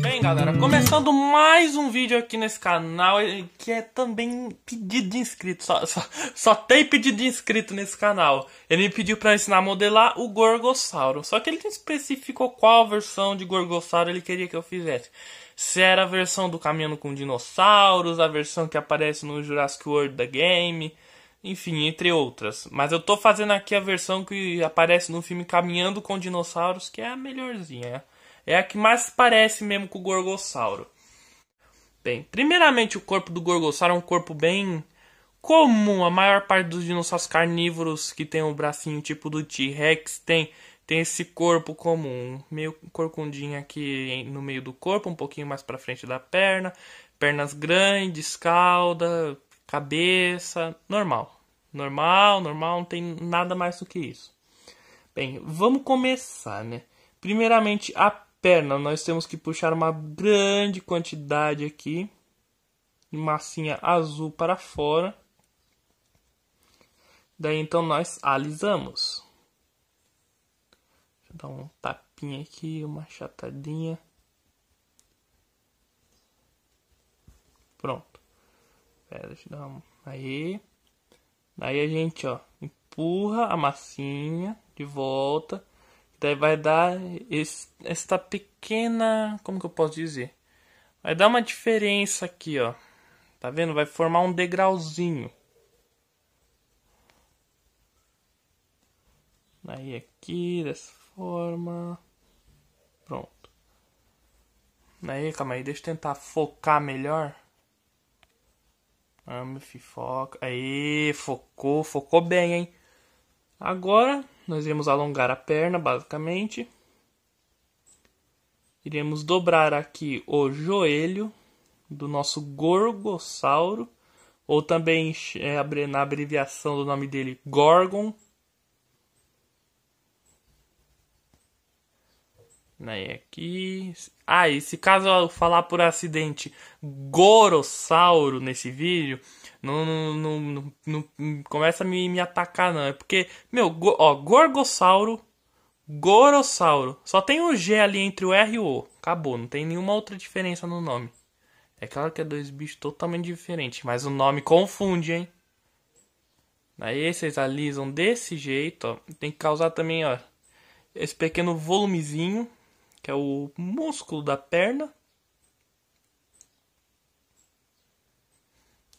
Bem, galera, começando mais um vídeo aqui nesse canal que é também pedido de inscrito. Só, só, só tem pedido de inscrito nesse canal. Ele me pediu para ensinar a modelar o Gorgossauro. Só que ele não especificou qual versão de Gorgossauro ele queria que eu fizesse se era a versão do caminhando com dinossauros, a versão que aparece no Jurassic World da game enfim, entre outras. Mas eu tô fazendo aqui a versão que aparece no filme Caminhando com Dinossauros, que é a melhorzinha. É. é a que mais parece mesmo com o Gorgossauro. Bem, primeiramente o corpo do Gorgossauro é um corpo bem comum. A maior parte dos dinossauros carnívoros que tem o um bracinho tipo do T-Rex tem tem esse corpo comum, meio corcundinho aqui no meio do corpo, um pouquinho mais para frente da perna, pernas grandes, cauda, cabeça, normal. Normal, normal, não tem nada mais do que isso. Bem, vamos começar, né? Primeiramente, a perna. Nós temos que puxar uma grande quantidade aqui. Massinha azul para fora. Daí, então, nós alisamos. Deixa eu dar um tapinha aqui, uma chatadinha. Pronto. Pera, deixa eu dar um... Aí... Daí a gente, ó, empurra a massinha de volta. Daí vai dar esse, esta pequena, como que eu posso dizer? Vai dar uma diferença aqui, ó. Tá vendo? Vai formar um degrauzinho. Aí aqui, dessa forma. Pronto. Aí, calma aí, deixa eu tentar focar melhor. Amleth, foca. Aí, focou, focou bem, hein? Agora, nós iremos alongar a perna, basicamente. Iremos dobrar aqui o joelho do nosso gorgossauro, ou também é, na abreviação do nome dele, Gorgon. Né, aqui. Ah, e se caso eu falar por acidente Gorossauro nesse vídeo, não, não, não, não, começa a me, me atacar, não. É porque, meu, ó, Gorgossauro, Gorossauro. Só tem o G ali entre o R e o O. Acabou, não tem nenhuma outra diferença no nome. É claro que é dois bichos totalmente diferentes, mas o nome confunde, hein? Aí vocês alisam desse jeito, ó. Tem que causar também, ó, esse pequeno volumezinho que é o músculo da perna.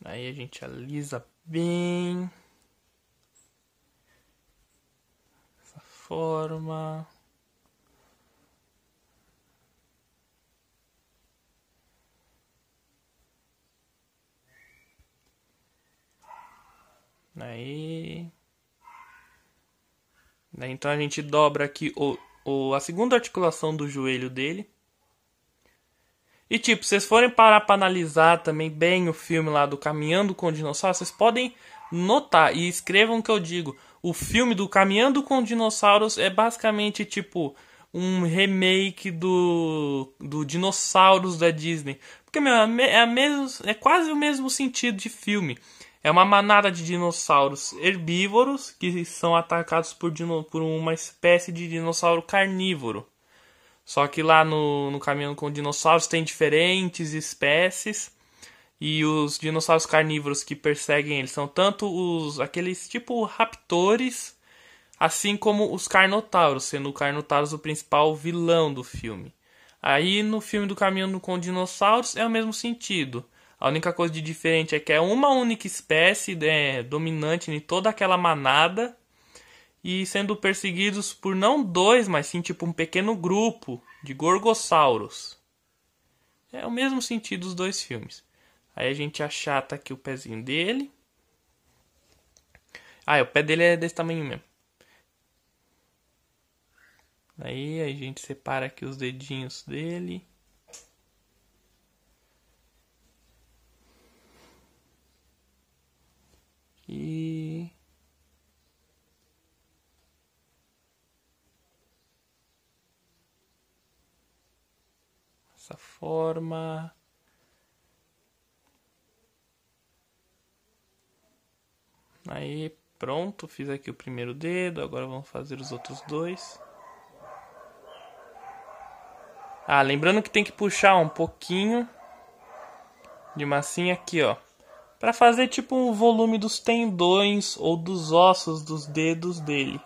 Aí a gente alisa bem. Essa forma. Aí. Então a gente dobra aqui o o, a segunda articulação do joelho dele. E tipo, vocês forem parar para analisar também bem o filme lá do Caminhando com o Dinossauro, vocês podem notar e escrevam o que eu digo. O filme do Caminhando com Dinossauros é basicamente tipo um remake do, do Dinossauros da Disney. Porque meu, é, é mesmo, é quase o mesmo sentido de filme. É uma manada de dinossauros herbívoros que são atacados por, por uma espécie de dinossauro carnívoro. Só que lá no, no caminho com dinossauros tem diferentes espécies. E os dinossauros carnívoros que perseguem eles são tanto os aqueles tipo raptores, assim como os carnotauros, sendo o carnotauros o principal vilão do filme. Aí no filme do caminho com dinossauros é o mesmo sentido. A única coisa de diferente é que é uma única espécie né, dominante em toda aquela manada e sendo perseguidos por não dois, mas sim tipo um pequeno grupo de gorgossauros. É o mesmo sentido dos dois filmes. Aí a gente achata aqui o pezinho dele. Ah, é, o pé dele é desse tamanho mesmo. Aí a gente separa aqui os dedinhos dele. forma. Aí, pronto, fiz aqui o primeiro dedo, agora vamos fazer os outros dois. Ah, lembrando que tem que puxar um pouquinho de massinha aqui, ó. Para fazer tipo um volume dos tendões ou dos ossos dos dedos dele.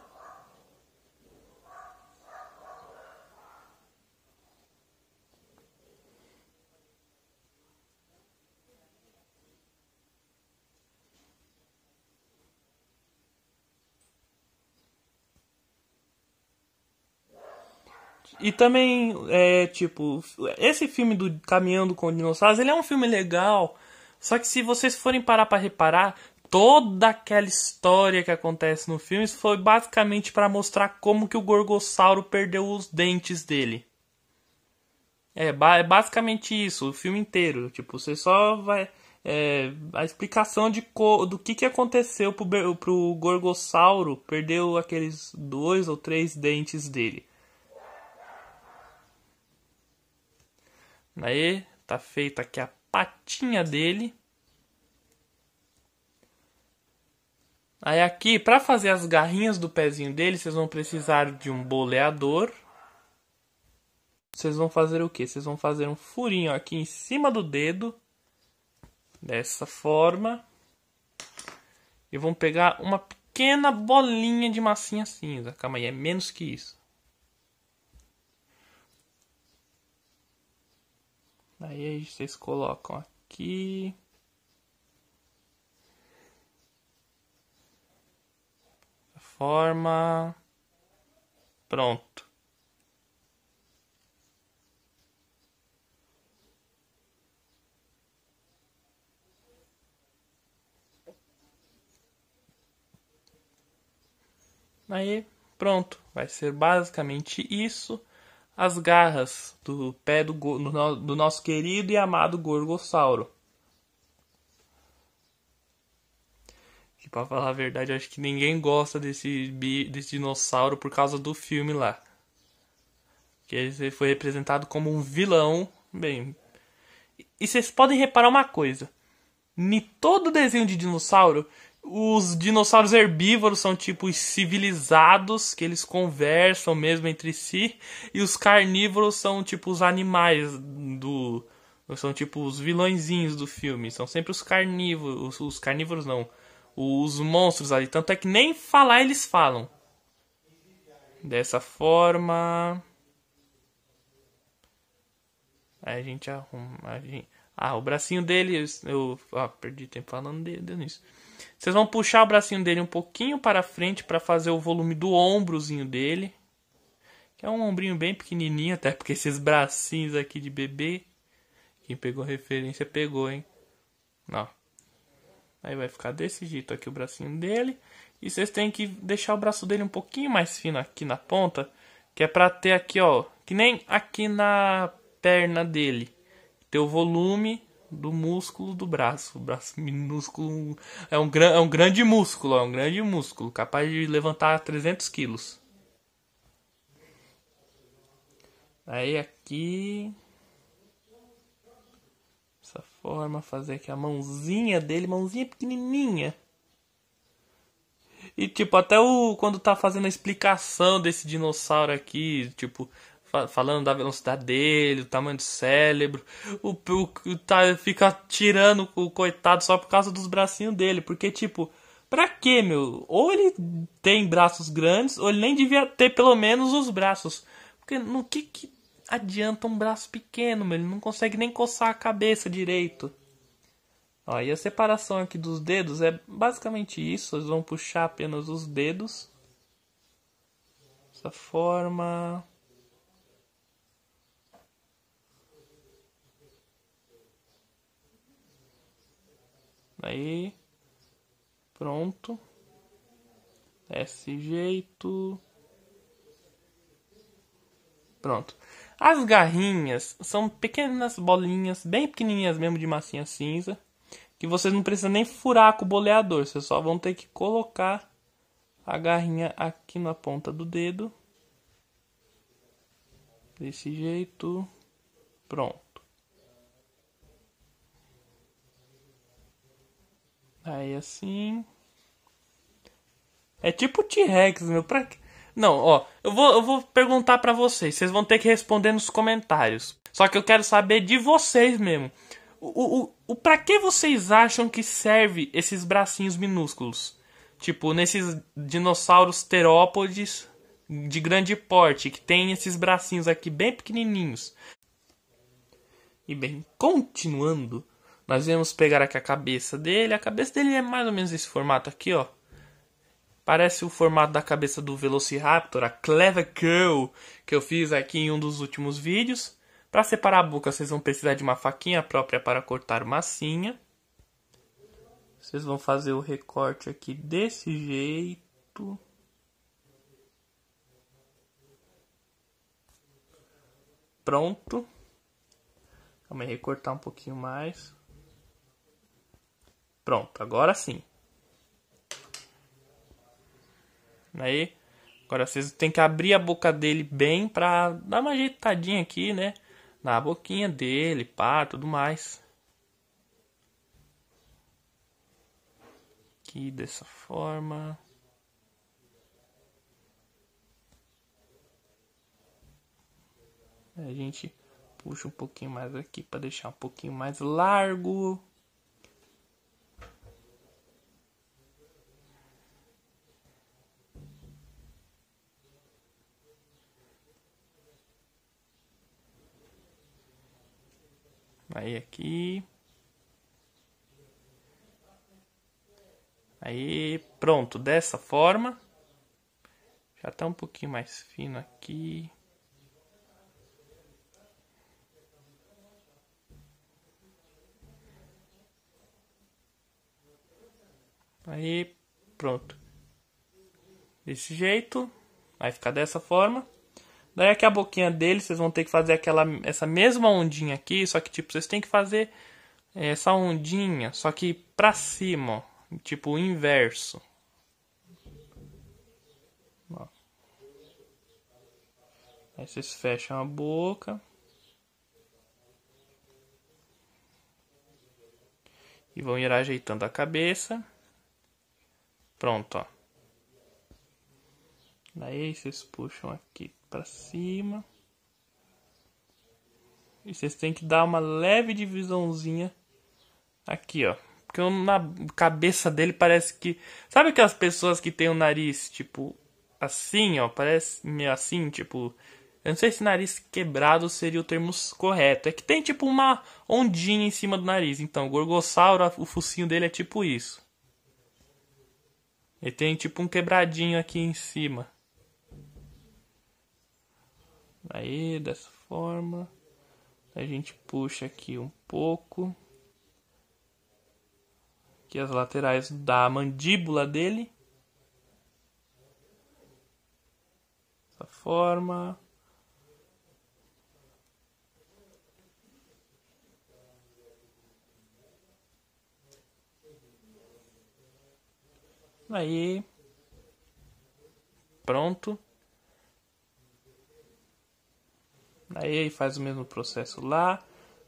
E também, é, tipo, esse filme do Caminhando com Dinossauros, ele é um filme legal. Só que se vocês forem parar para reparar, toda aquela história que acontece no filme foi basicamente para mostrar como que o Gorgossauro perdeu os dentes dele. É, é basicamente isso, o filme inteiro. Tipo, você só vai. É, a explicação de do que, que aconteceu pro, pro Gorgossauro perdeu aqueles dois ou três dentes dele. Aí, tá feita aqui a patinha dele. Aí aqui, para fazer as garrinhas do pezinho dele, vocês vão precisar de um boleador. Vocês vão fazer o que? Vocês vão fazer um furinho aqui em cima do dedo. Dessa forma. E vão pegar uma pequena bolinha de massinha cinza. Calma aí, é menos que isso. Daí vocês colocam aqui. Forma. Pronto. Aí, pronto. Vai ser basicamente isso as garras do pé do, do, nosso querido e amado Gorgossauro. Que pra falar a verdade, acho que ninguém gosta desse, desse dinossauro por causa do filme lá. Que ele foi representado como um vilão. Bem. E vocês podem reparar uma coisa. Em todo desenho de dinossauro os dinossauros herbívoros são tipos civilizados, que eles conversam mesmo entre si. E os carnívoros são tipo os animais do. São tipo os vilõezinhos do filme. São sempre os carnívoros. Os carnívoros não. Os monstros ali. Tanto é que nem falar eles falam. Dessa forma. Aí a gente arruma. A gente... Ah, o bracinho dele. Eu ah, perdi tempo falando dele nisso. Vocês vão puxar o bracinho dele um pouquinho para frente para fazer o volume do ombrozinho dele. Que é um ombrinho bem pequenininho, até porque esses bracinhos aqui de bebê. Quem pegou referência pegou, hein? Ó. Aí vai ficar desse jeito aqui o bracinho dele. E vocês têm que deixar o braço dele um pouquinho mais fino aqui na ponta. Que é pra ter aqui, ó. Que nem aqui na perna dele. Ter o volume do músculo do braço. O braço minúsculo é um, é um grande músculo, é um grande músculo, capaz de levantar 300 quilos. Aí aqui. Dessa forma, fazer aqui a mãozinha dele, mãozinha pequenininha. E tipo, até o quando tá fazendo a explicação desse dinossauro aqui, tipo, falando da velocidade dele, o tamanho do cérebro. O, o, tá, fica tirando o coitado só por causa dos bracinhos dele. Porque, tipo, pra quê, meu? Ou ele tem braços grandes, ou ele nem devia ter pelo menos os braços. Porque no que, que adianta um braço pequeno, meu? Ele não consegue nem coçar a cabeça direito. Ó, e a separação aqui dos dedos é basicamente isso. Eles vão puxar apenas os dedos. Dessa forma. Aí. Pronto. Desse jeito. Pronto. As garrinhas são pequenas bolinhas, bem pequenininhas mesmo, de massinha cinza. Que vocês não precisam nem furar com o boleador. Vocês só vão ter que colocar a garrinha aqui na ponta do dedo. Desse jeito. Pronto. Aí assim. É tipo T-Rex, meu. Pra quê? Não, ó. Eu vou, eu vou perguntar para vocês. Vocês vão ter que responder nos comentários. Só que eu quero saber de vocês mesmo. O, o, o pra que vocês acham que serve esses bracinhos minúsculos? Tipo, nesses dinossauros terópodes de grande porte, que tem esses bracinhos aqui bem pequenininhos. E bem, continuando, nós vamos pegar aqui a cabeça dele. A cabeça dele é mais ou menos esse formato aqui, ó. Parece o formato da cabeça do Velociraptor, a Clever girl que eu fiz aqui em um dos últimos vídeos. Para separar a boca, vocês vão precisar de uma faquinha própria para cortar massinha. Vocês vão fazer o recorte aqui desse jeito. Pronto. Vamos recortar um pouquinho mais. Pronto, agora sim. Aí, agora vocês tem que abrir a boca dele bem pra dar uma ajeitadinha aqui, né? Na boquinha dele, pá, tudo mais. Aqui dessa forma. A gente puxa um pouquinho mais aqui para deixar um pouquinho mais largo. ponto dessa forma. Já está um pouquinho mais fino aqui. Aí, pronto. Desse jeito. Vai ficar dessa forma. Daí aqui a boquinha dele, vocês vão ter que fazer aquela, essa mesma ondinha aqui. Só que, tipo, vocês têm que fazer é, essa ondinha, só que pra cima, ó, Tipo, o inverso. Aí vocês fecham a boca. E vão ir ajeitando a cabeça. Pronto, ó. Daí vocês puxam aqui para cima. E vocês têm que dar uma leve divisãozinha aqui, ó. Porque na cabeça dele parece que. Sabe aquelas pessoas que tem o nariz, tipo, assim, ó? Parece meio assim, tipo, eu não sei se nariz quebrado seria o termo correto. É que tem tipo uma ondinha em cima do nariz. Então, o gorgossauro, o focinho dele é tipo isso. Ele tem tipo um quebradinho aqui em cima. Aí, dessa forma. A gente puxa aqui um pouco. Aqui as laterais da mandíbula dele. Dessa forma. Aí. Pronto. Aí faz o mesmo processo lá.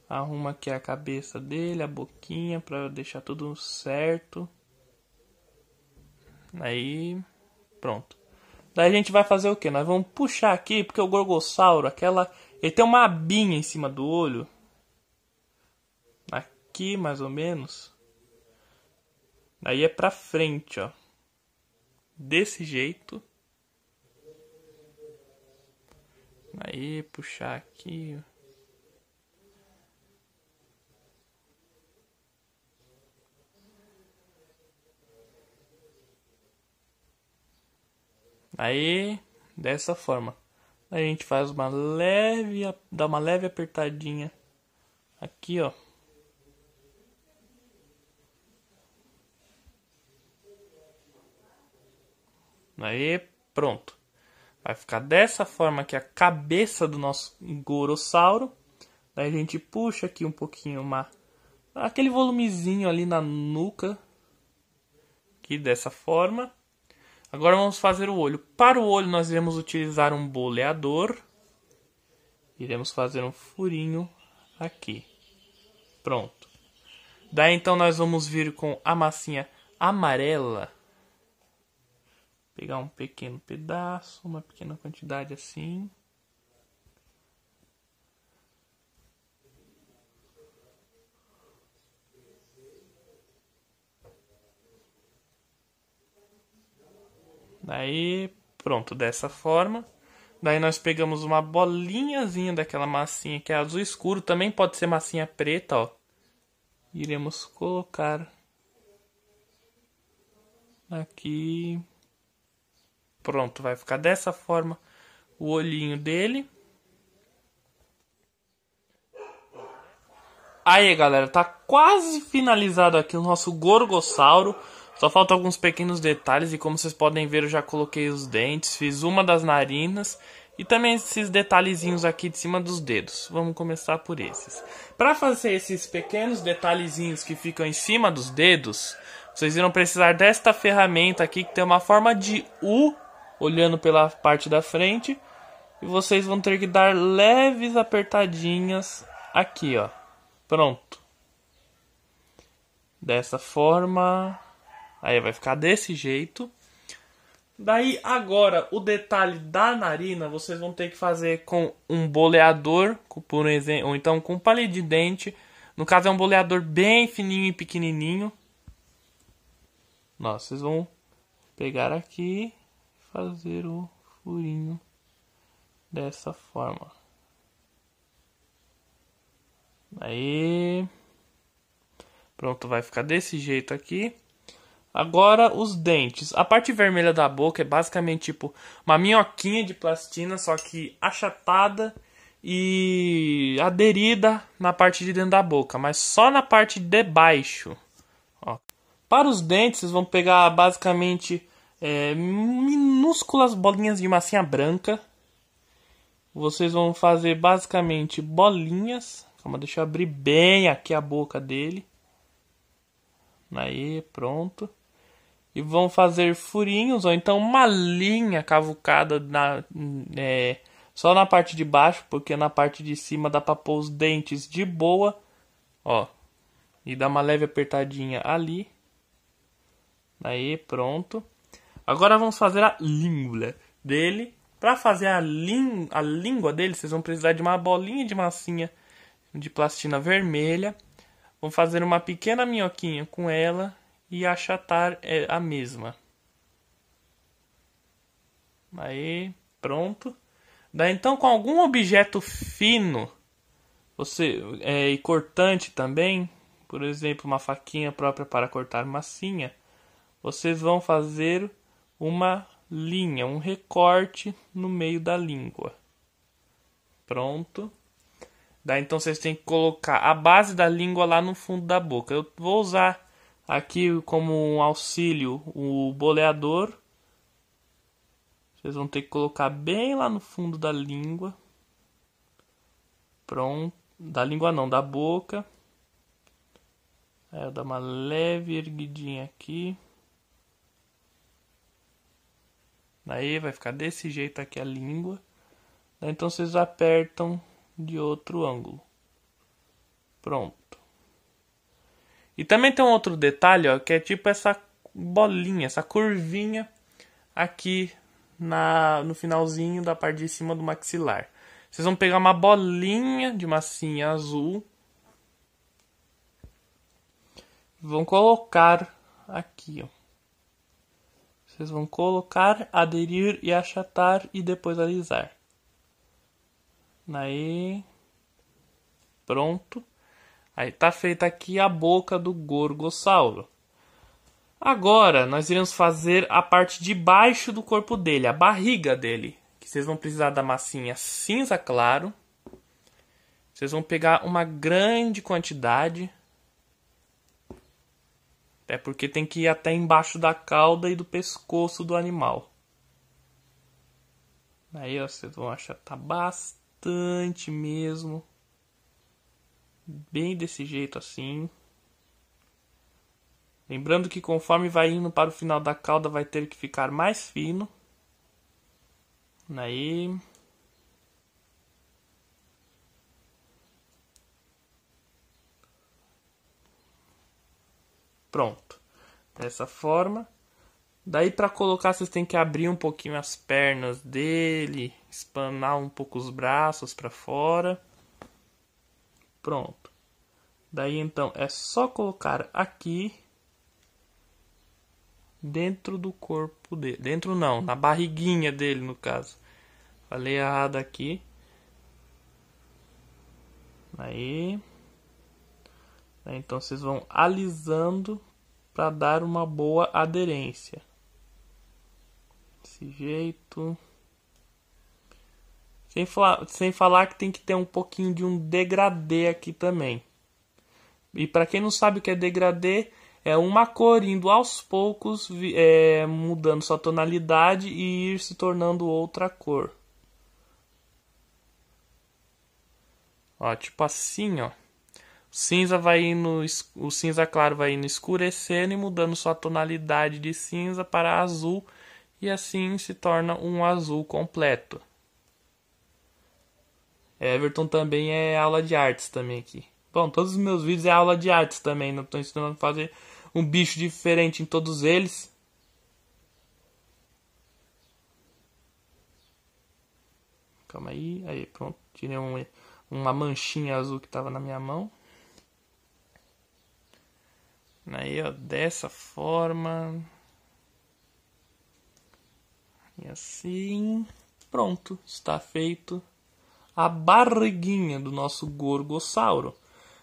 Arruma aqui a cabeça dele, a boquinha, para deixar tudo certo. Aí. Pronto. Daí a gente vai fazer o que? Nós vamos puxar aqui, porque o gorgossauro, aquela. Ele tem uma abinha em cima do olho. Aqui, mais ou menos. Aí é pra frente, ó desse jeito. Aí, puxar aqui. Aí, dessa forma. A gente faz uma leve, dá uma leve apertadinha aqui, ó. Aí, pronto. Vai ficar dessa forma aqui a cabeça do nosso gorossauro. Daí a gente puxa aqui um pouquinho uma... Aquele volumezinho ali na nuca. Aqui dessa forma. Agora vamos fazer o olho. Para o olho nós iremos utilizar um boleador. Iremos fazer um furinho aqui. Pronto. Daí então nós vamos vir com a massinha amarela pegar um pequeno pedaço, uma pequena quantidade assim. Daí, pronto, dessa forma. Daí nós pegamos uma bolinhazinha daquela massinha que é azul escuro, também pode ser massinha preta, ó. Iremos colocar aqui Pronto, vai ficar dessa forma o olhinho dele. Aí, galera, tá quase finalizado aqui o nosso gorgossauro. Só faltam alguns pequenos detalhes e como vocês podem ver, eu já coloquei os dentes, fiz uma das narinas e também esses detalhezinhos aqui de cima dos dedos. Vamos começar por esses. Para fazer esses pequenos detalhezinhos que ficam em cima dos dedos, vocês irão precisar desta ferramenta aqui que tem uma forma de U olhando pela parte da frente. E vocês vão ter que dar leves apertadinhas aqui, ó. Pronto. Dessa forma. Aí vai ficar desse jeito. Daí agora o detalhe da narina vocês vão ter que fazer com um boleador, por exemplo, ou então com um palito de dente. No caso é um boleador bem fininho e pequenininho. Nossa, vocês vão pegar aqui fazer o furinho dessa forma. Aí. Pronto, vai ficar desse jeito aqui. Agora os dentes. A parte vermelha da boca é basicamente tipo uma minhoquinha de plastina, só que achatada e aderida na parte de dentro da boca, mas só na parte de baixo. Ó. Para os dentes, vocês vão pegar basicamente é, minúsculas bolinhas de massinha branca. Vocês vão fazer basicamente bolinhas. Calma, deixa eu abrir bem aqui a boca dele. Aí, pronto. E vão fazer furinhos, ou então uma linha cavucada na, é, só na parte de baixo, porque na parte de cima dá pra pôr os dentes de boa. Ó, e dá uma leve apertadinha ali. Aí, pronto. Agora vamos fazer a língua dele. Para fazer a, a língua dele, vocês vão precisar de uma bolinha de massinha de plastina vermelha. Vão fazer uma pequena minhoquinha com ela e achatar é, a mesma. Aí, pronto. Daí então com algum objeto fino você é, e cortante também, por exemplo, uma faquinha própria para cortar massinha, vocês vão fazer uma linha, um recorte no meio da língua. Pronto. Daí então vocês têm que colocar a base da língua lá no fundo da boca. Eu vou usar aqui como um auxílio o boleador. Vocês vão ter que colocar bem lá no fundo da língua. Pronto. Da língua não, da boca. Aí é, eu dou uma leve erguidinha aqui. Daí vai ficar desse jeito aqui a língua. Daí, então vocês apertam de outro ângulo. Pronto. E também tem um outro detalhe, ó, que é tipo essa bolinha, essa curvinha aqui na, no finalzinho da parte de cima do maxilar. Vocês vão pegar uma bolinha de massinha azul. Vão colocar aqui, ó. Vocês vão colocar, aderir e achatar e depois alisar. Aí. Pronto. Aí tá feita aqui a boca do gorgossauro. Agora nós iremos fazer a parte de baixo do corpo dele, a barriga dele. Que vocês vão precisar da massinha cinza claro. Vocês vão pegar uma grande quantidade. Até porque tem que ir até embaixo da cauda e do pescoço do animal. Aí ó, vocês vão tá bastante mesmo. Bem desse jeito assim. Lembrando que conforme vai indo para o final da cauda vai ter que ficar mais fino. Aí Pronto. Dessa forma. Daí para colocar vocês têm que abrir um pouquinho as pernas dele, espanar um pouco os braços para fora. Pronto. Daí então é só colocar aqui dentro do corpo dele, dentro não, na barriguinha dele no caso. Falei errado aqui. Aí né? Então vocês vão alisando para dar uma boa aderência. Desse jeito. Sem falar, sem falar que tem que ter um pouquinho de um degradê aqui também. E para quem não sabe o que é degradê, é uma cor indo aos poucos, é, mudando sua tonalidade e ir se tornando outra cor. Ó, tipo assim, ó cinza vai indo, o cinza claro vai indo escurecendo e mudando sua tonalidade de cinza para azul e assim se torna um azul completo. Everton também é aula de artes também aqui. Bom, todos os meus vídeos é aula de artes também, não né? estou ensinando a fazer um bicho diferente em todos eles. Calma aí, aí pronto, tirei um, uma manchinha azul que estava na minha mão. Aí, ó, dessa forma. E assim. Pronto, está feito a barriguinha do nosso gorgossauro.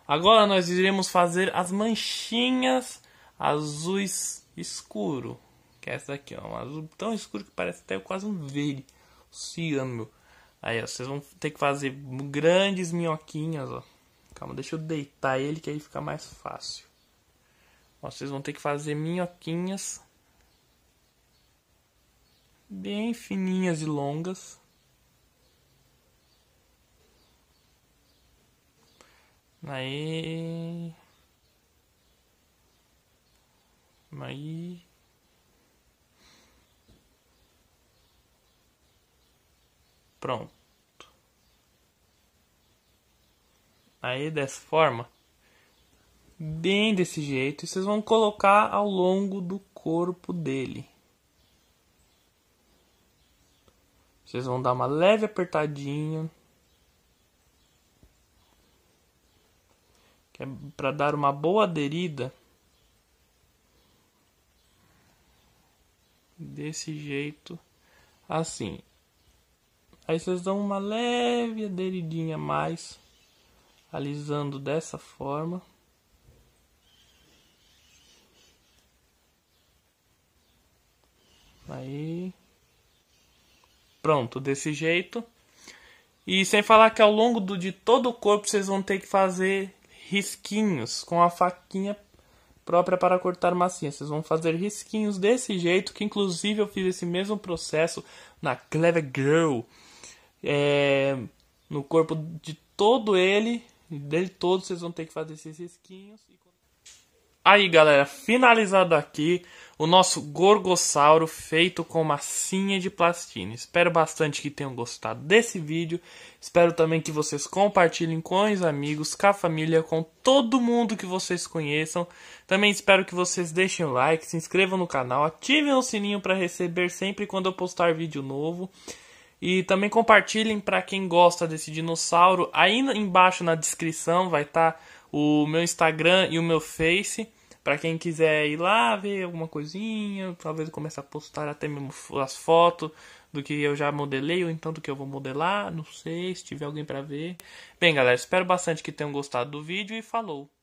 Agora nós iremos fazer as manchinhas azuis escuro. Que é essa daqui, ó. Um azul tão escuro que parece até quase um verde. Oceano, meu. Aí, ó, vocês vão ter que fazer grandes minhoquinhas, ó. Calma, deixa eu deitar ele que aí fica mais fácil. Vocês vão ter que fazer minhoquinhas bem fininhas e longas. Aí. Aí. Pronto. Aí dessa forma bem desse jeito e vocês vão colocar ao longo do corpo dele. Vocês vão dar uma leve apertadinha. Que é para dar uma boa aderida. Desse jeito, assim. Aí vocês dão uma leve aderidinha mais, alisando dessa forma. Aí. Pronto, desse jeito. E sem falar que ao longo do, de todo o corpo vocês vão ter que fazer risquinhos com a faquinha própria para cortar massinha. Vocês vão fazer risquinhos desse jeito, que inclusive eu fiz esse mesmo processo na Clever Girl. É, no corpo de todo ele, dele todo, vocês vão ter que fazer esses risquinhos. Aí galera, finalizado aqui. O nosso gorgossauro feito com massinha de plastina. Espero bastante que tenham gostado desse vídeo. Espero também que vocês compartilhem com os amigos, com a família, com todo mundo que vocês conheçam. Também espero que vocês deixem o like, se inscrevam no canal, ativem o sininho para receber sempre quando eu postar vídeo novo. E também compartilhem para quem gosta desse dinossauro. Aí embaixo na descrição vai estar tá o meu Instagram e o meu Face para quem quiser ir lá ver alguma coisinha, talvez eu comece a postar até mesmo as fotos do que eu já modelei ou então do que eu vou modelar, não sei, se tiver alguém para ver. Bem, galera, espero bastante que tenham gostado do vídeo e falou.